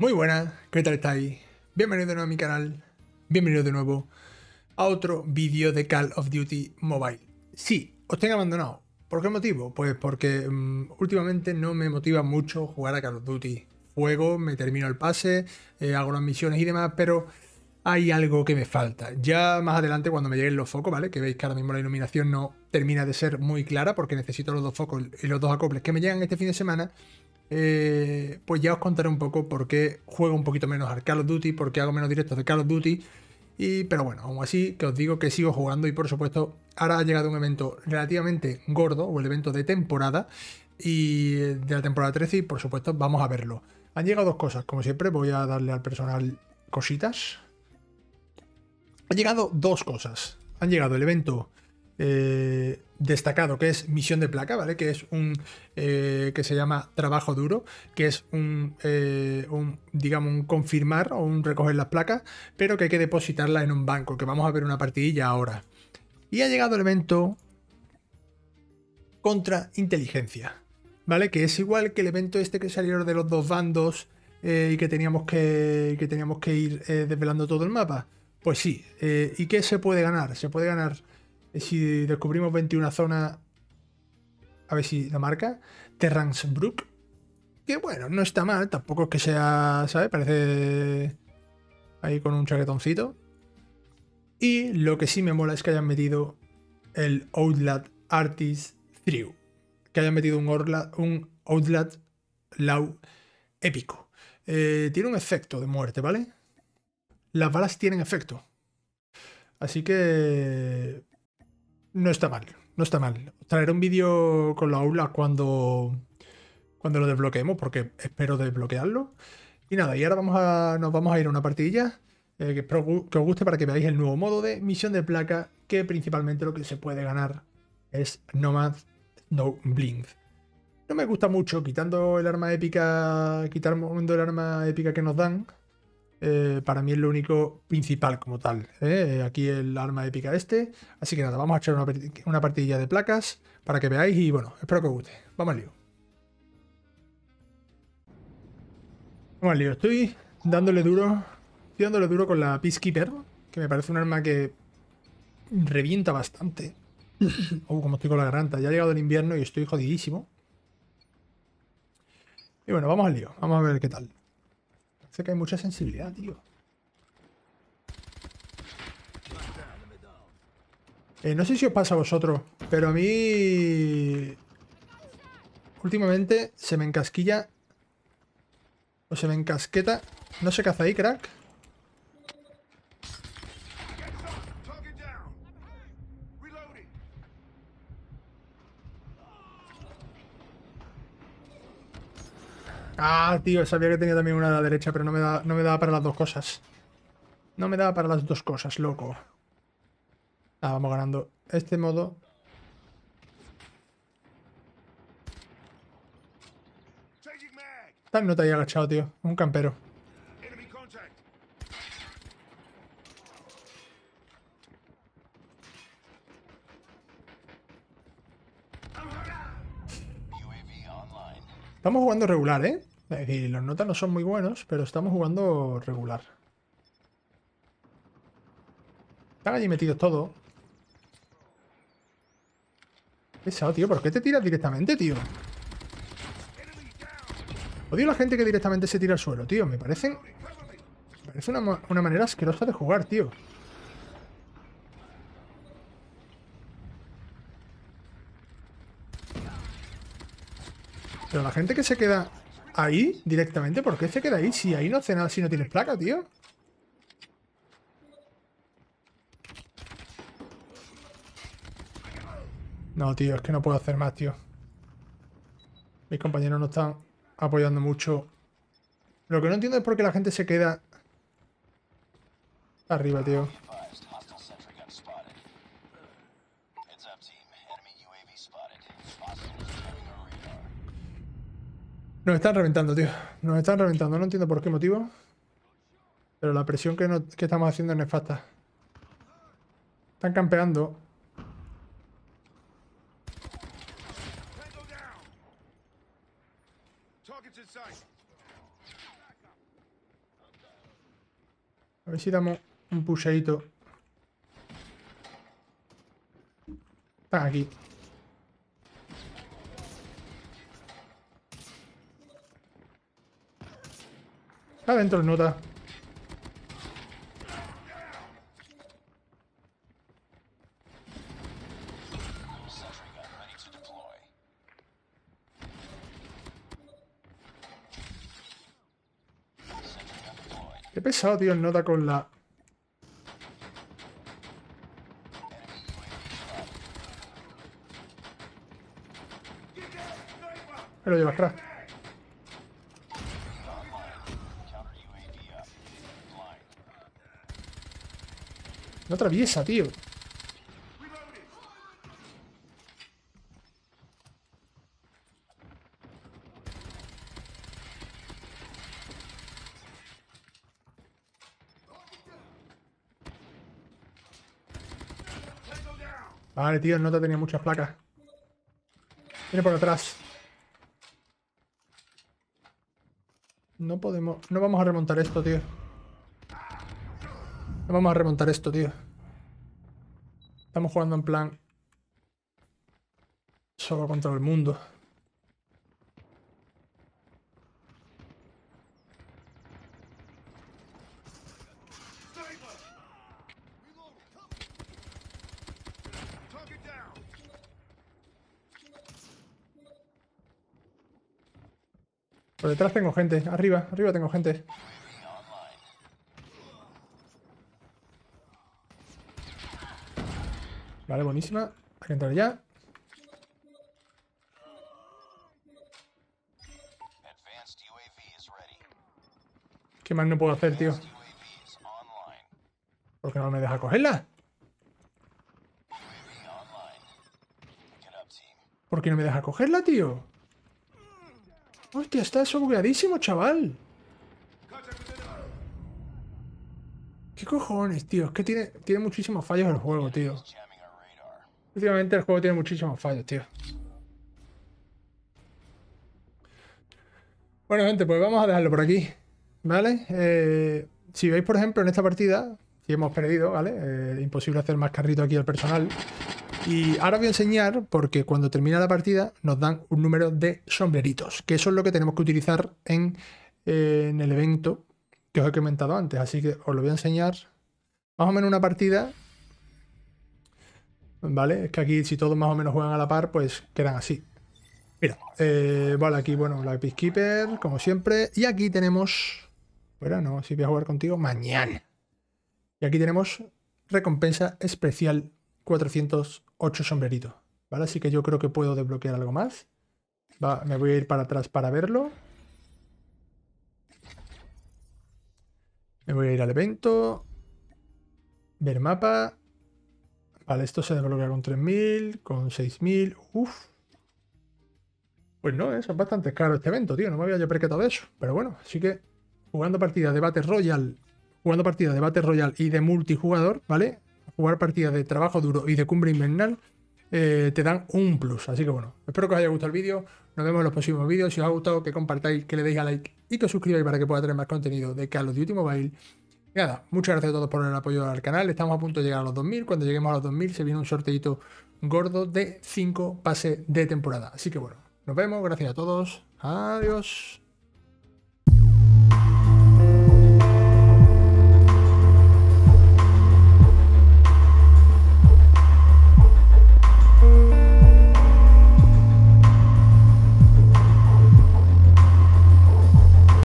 Muy buenas, ¿qué tal estáis? Bienvenidos de nuevo a mi canal, bienvenidos de nuevo a otro vídeo de Call of Duty Mobile. Sí, os tengo abandonado. ¿Por qué motivo? Pues porque mm, últimamente no me motiva mucho jugar a Call of Duty. Juego, me termino el pase, eh, hago las misiones y demás, pero hay algo que me falta. Ya más adelante cuando me lleguen los focos, ¿vale? Que veis que ahora mismo la iluminación no termina de ser muy clara porque necesito los dos focos y los dos acoples que me llegan este fin de semana. Eh, pues ya os contaré un poco por qué juego un poquito menos al Call of Duty, por qué hago menos directos de Call of Duty. Y, pero bueno, aún así, que os digo que sigo jugando y por supuesto, ahora ha llegado un evento relativamente gordo, o el evento de temporada, y eh, de la temporada 13, y por supuesto, vamos a verlo. Han llegado dos cosas, como siempre, voy a darle al personal cositas. Han llegado dos cosas. Han llegado el evento eh, destacado, que es Misión de Placa, ¿vale? Que es un. Eh, que se llama Trabajo Duro, que es eh, un, digamos, un confirmar o un recoger las placas, pero que hay que depositarlas en un banco, que vamos a ver una partidilla ahora. Y ha llegado el evento. Contra inteligencia, ¿vale? Que es igual que el evento este que salieron de los dos bandos eh, y que teníamos que, que teníamos que ir desvelando todo el mapa. Pues sí, ¿y qué se puede ganar? Se puede ganar eh, si descubrimos 21 zonas, a ver si la marca. Brook Que bueno, no está mal, tampoco es que sea, ¿sabes? Parece ahí con un chaquetoncito. Y lo que sí me mola es que hayan metido el Outlet Artist 3. Que hayan metido un, Outlad un Outlet épico. Eh, tiene un efecto de muerte, ¿vale? Las balas tienen efecto. Así que no está mal, no está mal. Traeré un vídeo con la aula cuando, cuando lo desbloqueemos, porque espero desbloquearlo. Y nada, y ahora vamos a, nos vamos a ir a una partidilla eh, que os guste para que veáis el nuevo modo de misión de placa, que principalmente lo que se puede ganar es Nomad No Blink. No me gusta mucho, quitando el arma épica, quitando el arma épica que nos dan, eh, para mí es lo único principal como tal. ¿eh? Aquí el arma épica este. Así que nada, vamos a echar una, partidilla de placas para que veáis y bueno, espero que os guste. Vamos al lío. Vamos al lío, estoy dándole duro, dándole duro con la Peacekeeper, que me parece un arma que revienta bastante. o oh, como estoy con la garganta. Ya ha llegado el invierno y estoy jodidísimo. Y bueno, vamos al lío. Vamos a ver qué tal que hay mucha sensibilidad, tío. Eh, no sé si os pasa a vosotros, pero a mí... Últimamente se me encasquilla... O se me encasqueta... No sé qué hace ahí, crack. Ah, tío, sabía que tenía también una a la derecha, pero no me, da, daba para las dos cosas. No me daba para las dos cosas, loco. Ah, vamos ganando. Este modo... Tal no te haya agachado, tío. Un campero. Estamos jugando regular, ¿eh? Es eh, decir, los notas no son muy buenos, pero estamos jugando regular. Están allí metidos todos. Pesado, tío. ¿Por qué te tiras directamente, tío? Odio la gente que directamente se tira al suelo, tío. Me parecen... parece una, una manera asquerosa de jugar, tío. Pero la gente que se queda ¿Ahí? ¿Directamente? ¿Por qué se queda ahí? Si ahí no hace nada, si no tienes placa, tío. No, tío, es que no puedo hacer más, tío. Mis compañeros no están apoyando mucho. Lo que no entiendo es por qué la gente se queda... Arriba, tío. Nos están reventando, tío. Nos están reventando. No entiendo por qué motivo. Pero la presión que, estamos haciendo es nefasta. Están campeando. A ver si damos un pusheito. Están aquí. Adentro el nota. Qué pesado, tío, el nota con la... Pero llevas atrás? No atraviesa, tío. Vale, tío, no te tenía muchas placas. Viene por atrás. No podemos... No vamos a remontar esto, tío vamos a remontar esto, tío. Estamos jugando en plan... Solo contra el mundo. Por detrás tengo gente. Arriba, arriba tengo gente. Vale, buenísima. Hay que entrar ya. ¿Qué más no puedo hacer, tío? ¿Por qué no me deja cogerla? ¿Por qué no me deja cogerla, tío? Hostia, está eso chaval. ¿Qué cojones, tío? Es que tiene, tiene muchísimos fallos el juego, tío. Últimamente el juego tiene muchísimos fallos, tío. Bueno, gente, pues vamos a dejarlo por aquí. ¿Vale? Eh, si veis, por ejemplo, en esta partida, si hemos perdido, ¿vale? Eh, imposible hacer más carrito aquí al personal. Y ahora os voy a enseñar, porque cuando termina la partida nos dan un número de sombreritos, que eso es lo que tenemos que utilizar en, eh, en el evento que os he comentado antes. Así que os lo voy a enseñar más o menos una partida ¿Vale? Es que aquí si todos más o menos juegan a la par, pues quedan así. Mira, eh, vale, aquí, bueno, la Peacekeeper, como siempre. Y aquí tenemos... Bueno, no, si voy a jugar contigo mañana. Y aquí tenemos recompensa especial 408 sombreritos. ¿Vale? Así que yo creo que puedo desbloquear algo más. me voy a ir para atrás para verlo. Me voy a ir al evento. Ver mapa. Vale, esto se desbloquea con 3.000, con 6.000. Uf. Pues no, ¿eh? eso es bastante caro este evento, tío. No me había yo percatado de eso. Pero bueno, así que jugando partidas de Battle royal jugando partidas de Battle royal y de multijugador, ¿vale? Jugar partidas de trabajo duro y de cumbre invernal eh, te dan un plus. Así que bueno, espero que os haya gustado el vídeo. Nos vemos en los próximos vídeos. Si os ha gustado, que compartáis, que le deis a like y que os suscribáis para que pueda tener más contenido de Call of Duty Mobile nada, muchas gracias a todos por el apoyo al canal. Estamos a punto de llegar a los 2000. Cuando lleguemos a los 2000 se viene un sorteito gordo de 5 pases de temporada. Así que bueno, nos vemos. Gracias a todos. Adiós.